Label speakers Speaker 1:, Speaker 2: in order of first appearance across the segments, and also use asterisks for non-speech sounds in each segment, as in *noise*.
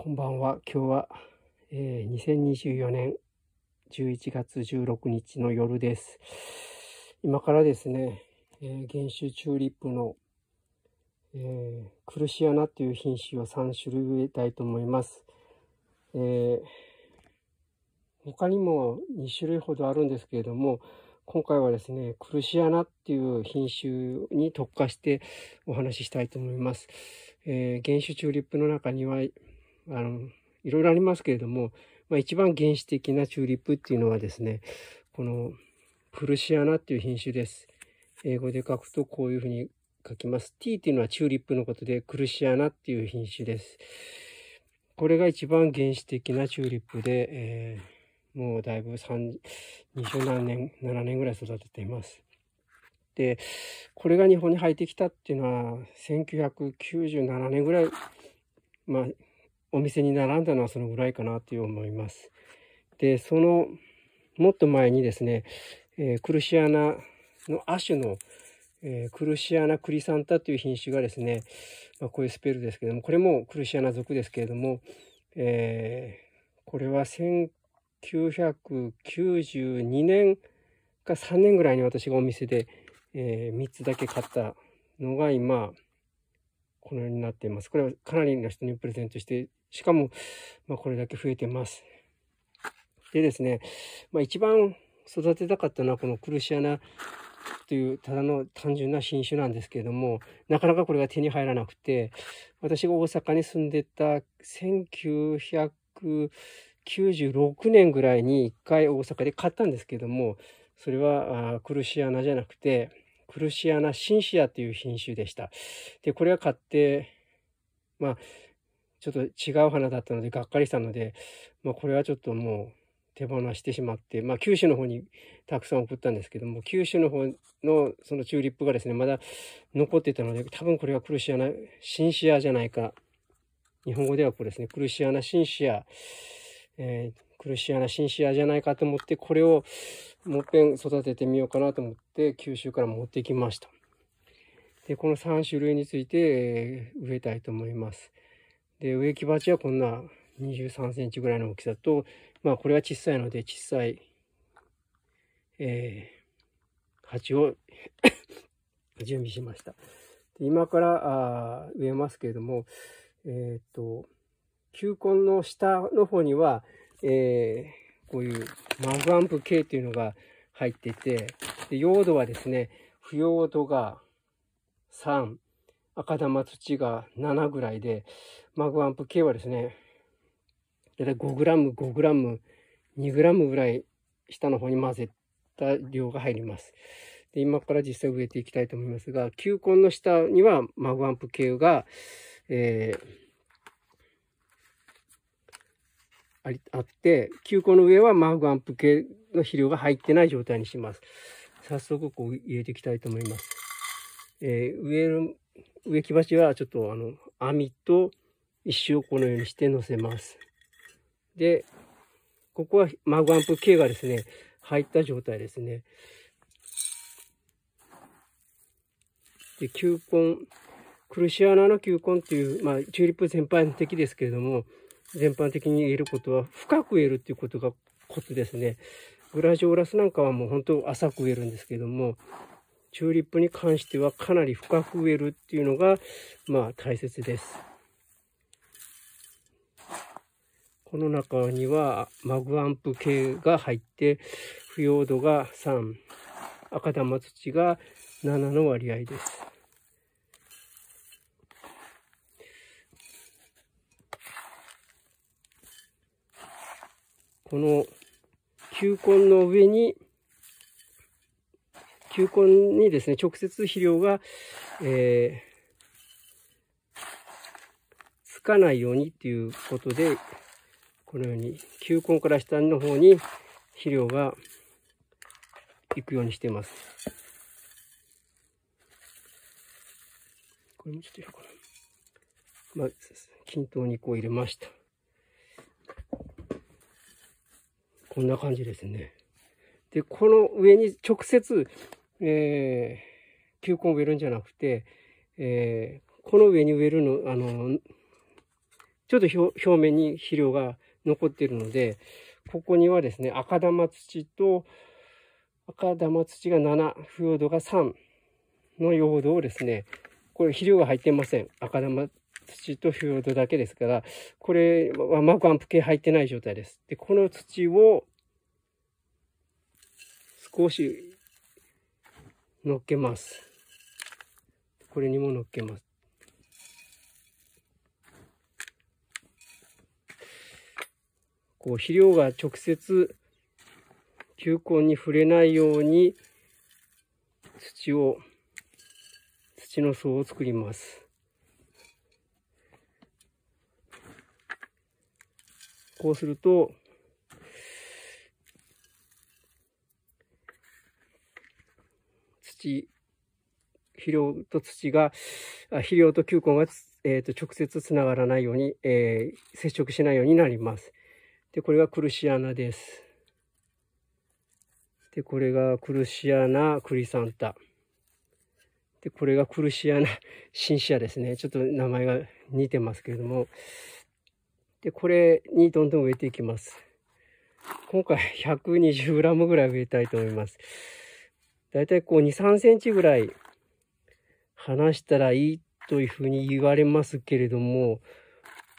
Speaker 1: こんばんは。今日は、えー、2024年11月16日の夜です。今からですね、えー、原種チューリップの、えー、クルシアナという品種を3種類植えたいと思います。え他にも2種類ほどあるんですけれども、今回はですね、クルシアナっていう品種に特化してお話ししたいと思います。え原種チューリップの中にはあの、いろいろありますけれども、まあ、一番原始的なチューリップっていうのはですね、このプルシアナっていう品種です。英語で書くとこういうふうに書きます。t っていうのはチューリップのことで、クルシアナっていう品種です。これが一番原始的なチューリップで、えー、もうだいぶ三、二十何年、七年ぐらい育てています。で、これが日本に入ってきたっていうのは、1997年ぐらい、まあ、お店に並んだのはそのぐらいかなという思います。で、その、もっと前にですね、えー、クルシアナの亜種の、えー、クルシアナクリサンタという品種がですね、まあ、こういうスペルですけども、これもクルシアナ属ですけれども、えー、これは1992年か3年ぐらいに私がお店で、えー、3つだけ買ったのが今、このようになっています。これはかなりの人にプレゼントしてしかも、まあ、これだけ増えてます。でですね、まあ、一番育てたかったのはこのクルシアナというただの単純な品種なんですけれども、なかなかこれが手に入らなくて、私が大阪に住んでた1996年ぐらいに一回大阪で買ったんですけれども、それはクルシアナじゃなくて、クルシアナシンシアという品種でした。で、これは買って、まあ、ちょっと違う花だったのでがっかりしたので、まあ、これはちょっともう手放してしまって、まあ、九州の方にたくさん送ったんですけども九州の方のそのチューリップがですねまだ残ってたので多分これはクルシアナシンシアじゃないか日本語ではこれですねクルシアナシンシア、えー、クルシアナシンシアじゃないかと思ってこれをもっぺん育ててみようかなと思って九州から持ってきました。でこの3種類について植えたいと思います。で、植木鉢はこんな23センチぐらいの大きさと、まあこれは小さいので、小さい、えー、鉢を *coughs* 準備しました。今からあ植えますけれども、えー、っと、球根の下の方には、えー、こういうマグアンプ系というのが入ってて、で用土はですね、腐葉土が3、赤玉土が7ぐらいで、マグアンプ系はですね、だいたい 5g、5g、2g ぐらい下の方に混ぜた量が入ります。で今から実際植えていきたいと思いますが、球根の下にはマグアンプ系が、えー、ありあって、球根の上はマグアンプ系の肥料が入ってない状態にします。早速こう入れていきたいと思います。えー、上の植木鉢はちょっとあの網と石をこのようにして乗せます。で、ここはマグアンプ K がですね、入った状態ですね。で、球根、クルシアナの球根っていう、まあ、チューリップ全般的ですけれども、全般的に言えることは、深く植えるっていうことがコツですね。グラジオラスなんかはもう本当浅く植えるんですけども、チューリップに関してはかなり深く植えるっていうのが、まあ大切です。この中にはマグアンプ系が入って、腐葉土が3、赤玉土が7の割合です。この球根の上に、球根にですね、直接肥料が、えー、つかないようにっていうことで、このように球根から下の方に肥料が行くようにしています。これもちょっとるかな。まあ、均等にこう入れました。こんな感じですね。で、この上に直接、えー、球根を植えるんじゃなくて、えー、この上に植えるの、あの、ちょっと表面に肥料が残っているので、ここにはですね、赤玉土と、赤玉土が7、腐葉土が3の用土をですね、これ肥料が入っていません。赤玉土と腐葉土だけですから、これはマグアンプ系入ってない状態です。で、この土を少し乗っけます。これにも乗っけます。こう肥料が直接球根に触れないように土を、土の層を作ります。こうすると、土、肥料と土が、肥料と球根が、えーと、直接つながらないように、えー、接触しないようになります。で、これがクルシアナです。で、これがクルシアナクリサンタ。で、これがクルシアナシンシアですね。ちょっと名前が似てますけれども。で、これにどんどん植えていきます。今回 120g ぐらい植えたいと思います。だいたいこう2、3センチぐらい離したらいいというふうに言われますけれども、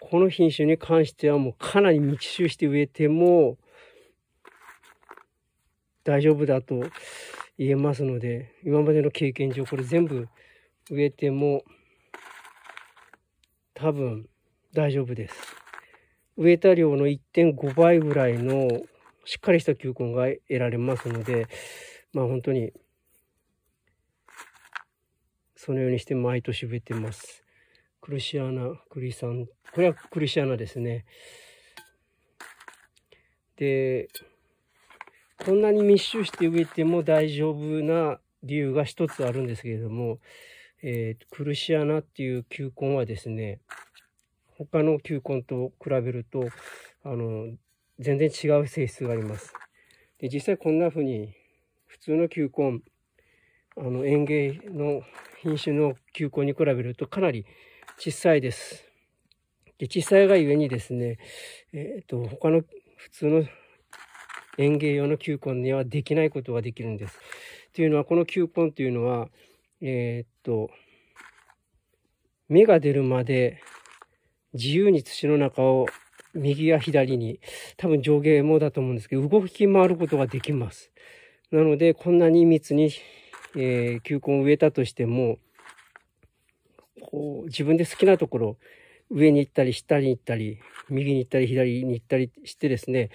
Speaker 1: この品種に関してはもうかなり密集して植えても大丈夫だと言えますので、今までの経験上これ全部植えても多分大丈夫です。植えた量の1.5倍ぐらいのしっかりした球根が得られますので、まあ本当にそのようにして毎年植えてます。クルシアナ、クリさん。これはクリシアナですね。で、こんなに密集して植えても大丈夫な理由が一つあるんですけれども、えー、クルシアナっていう球根はですね、他の球根と比べると、あの、全然違う性質があります。で、実際こんな風に、普通の球根、あの、園芸の品種の球根に比べるとかなり小さいです。で小さいがゆえにですね、えっ、と、他の普通の園芸用の球根にはできないことができるんです。というのは、この球根というのは、えー、っと、芽が出るまで自由に土の中を右や左に、多分上下もだと思うんですけど、動き回ることができます。なので、こんなに密に、えー、球根を植えたとしても、こう、自分で好きなところ、上に行ったり、下に行ったり、右に行ったり、左に行ったりしてですね、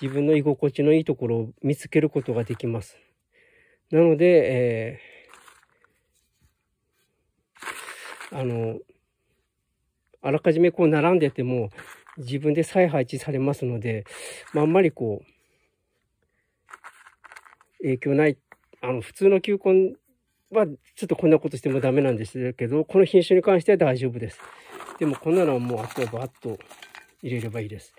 Speaker 1: 自分の居心地のいいところを見つけることができます。なので、えー、あの、あらかじめこう並んでても、自分で再配置されますので、まあ、あんまりこう、影響ない、あの、普通の球根あ、ちょっとこんなことしてもダメなんですけど、この品種に関しては大丈夫です。でもこんなのはもうあとはバッと入れればいいです。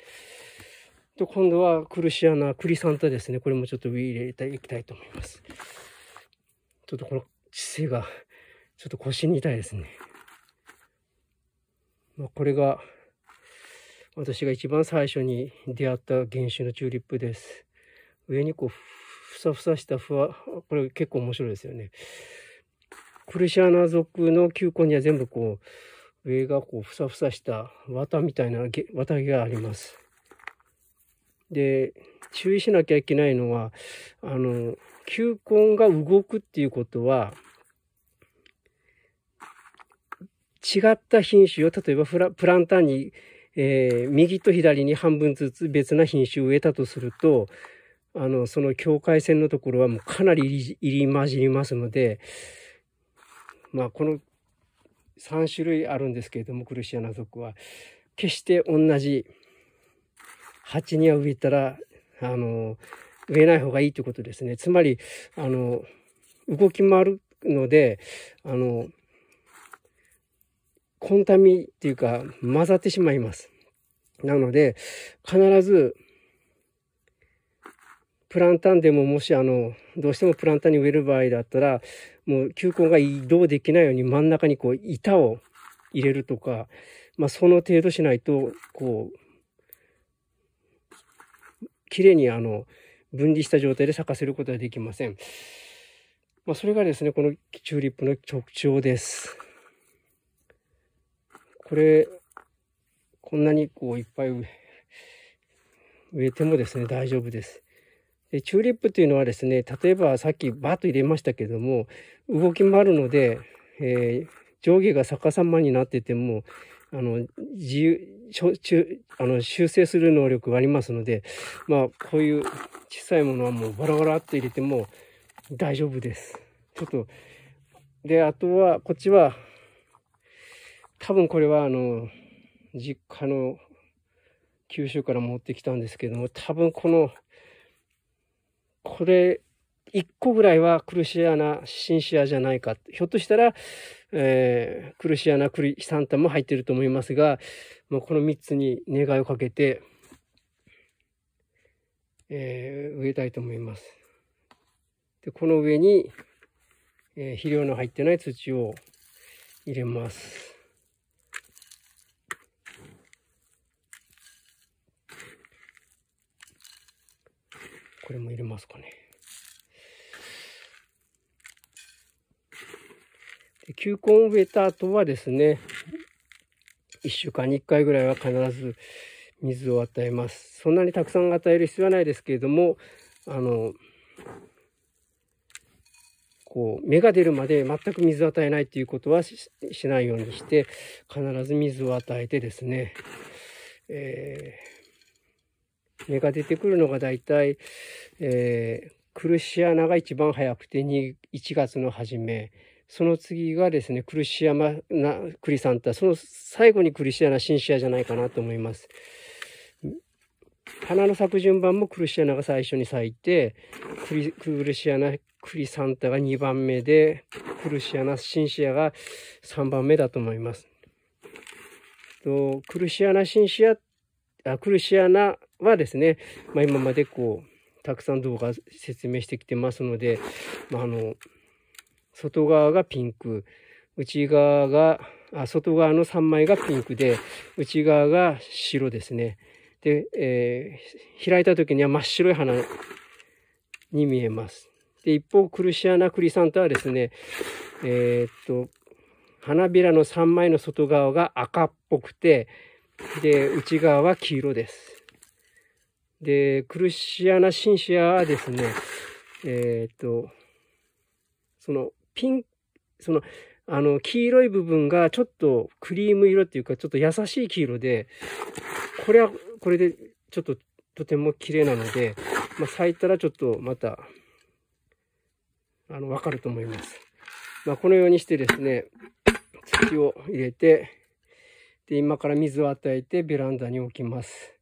Speaker 1: と、今度はクルシアナ、クリサンタですね。これもちょっと上入れていきたいと思います。ちょっとこの知性が、ちょっと腰に痛いですね。まあ、これが、私が一番最初に出会った原種のチューリップです。上にこう、ふさふさしたふわ、これ結構面白いですよね。クルシャーナ族の球根には全部こう、上がこうふさふさした綿みたいな綿毛があります。で、注意しなきゃいけないのは、あの、球根が動くっていうことは、違った品種を、例えばフラプランターに、えー、右と左に半分ずつ別な品種を植えたとすると、あの、その境界線のところはもうかなり入り混じりますので、まあ、この3種類あるんですけれども、クルシアナ属は、決して同じ鉢には植えたら、あの、植えない方がいいということですね。つまり、あの、動き回るので、あの、コンタミっていうか混ざってしまいます。なので、必ずプランタンでももしあの、どうしてもプランタンに植える場合だったら、もう球根が移動できないように真ん中にこう板を入れるとか、まあその程度しないと、こう、綺麗にあの、分離した状態で咲かせることはできません。まあそれがですね、このチューリップの特徴です。これ、こんなにこういっぱい植えてもですね、大丈夫です。チューリップというのはですね、例えばさっきバッと入れましたけども、動き回るので、えー、上下が逆さまになってても、あの、自由、あの修正する能力がありますので、まあ、こういう小さいものはもうバラバラっと入れても大丈夫です。ちょっと、で、あとは、こっちは、多分これはあの、実家の九州から持ってきたんですけども、多分この、これ、一個ぐらいは苦しやな、シンシアじゃないか。ひょっとしたら、えー、苦しやな、クリサンタも入ってると思いますが、まこの3つに願いをかけて、えー、植えたいと思います。で、この上に、えー、肥料の入ってない土を入れます。これも入れますかね。で球根を植えた後はですね、1週間に1回ぐらいは必ず水を与えます。そんなにたくさん与える必要はないですけれども、あの、こう芽が出るまで全く水を与えないっていうことはしないようにして必ず水を与えてですね、えー芽が出てくるのが大体、えー、クルシアナが一番早くて2 1月の初めその次がですねクルシアマクリサンタその最後にクリシアナシンシアじゃないかなと思います。花の咲く順番もクルシアナが最初に咲いてクリクルシアナクリサンタが2番目でクルシアナシンシアが3番目だと思います。とクルシアナシンシアあクルシアナはですね、まあ、今までこう、たくさん動画説明してきてますので、まあ、あの、外側がピンク、内側が、あ外側の3枚がピンクで、内側が白ですね。で、えー、開いた時には真っ白い花に見えます。で、一方、クルシアナクリサンタはですね、えー、っと、花びらの3枚の外側が赤っぽくて、で、内側は黄色です。で、クルシアナシンシアはですね、*laughs* えー、っと、そのピン、その、あの、黄色い部分がちょっとクリーム色っていうか、ちょっと優しい黄色で、これは、これでちょっととても綺麗なので、まあ、咲いたらちょっとまた、あの、わかると思います。まあ、このようにしてですね、土を入れて、で、今から水を与えてベランダに置きます。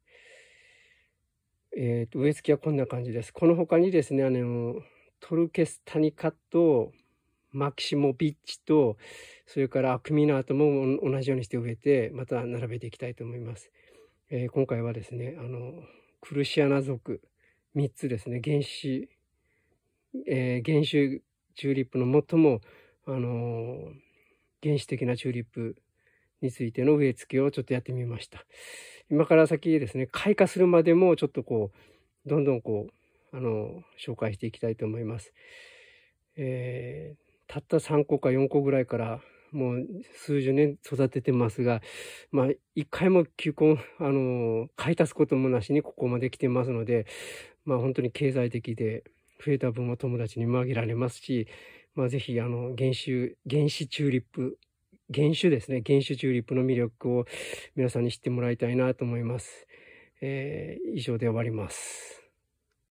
Speaker 1: えっ、ー、と、植え付けはこんな感じです。この他にですね、あの、トルケスタニカと、マキシモビッチと、それからアクミナートも同じようにして植えて、また並べていきたいと思います。えー、今回はですね、あの、クルシアナ族、3つですね、原子、えー、原種チューリップの最も、あの原始的なチューリップについての植え付けをちょっとやってみました。今から先ですね、開花するまでもちょっとこう、どんどんこう、あの、紹介していきたいと思います。えー、たった3個か4個ぐらいからもう数十年育ててますが、まあ、一回も球根、あの、買い足すこともなしにここまで来てますので、まあ、本当に経済的で、増えた分を友達に紛られますし、まあ、ぜひ、あの、原種、原種チューリップ原種ですね。原種チューリップの魅力を皆さんに知ってもらいたいなと思います。えー、以上で終わります。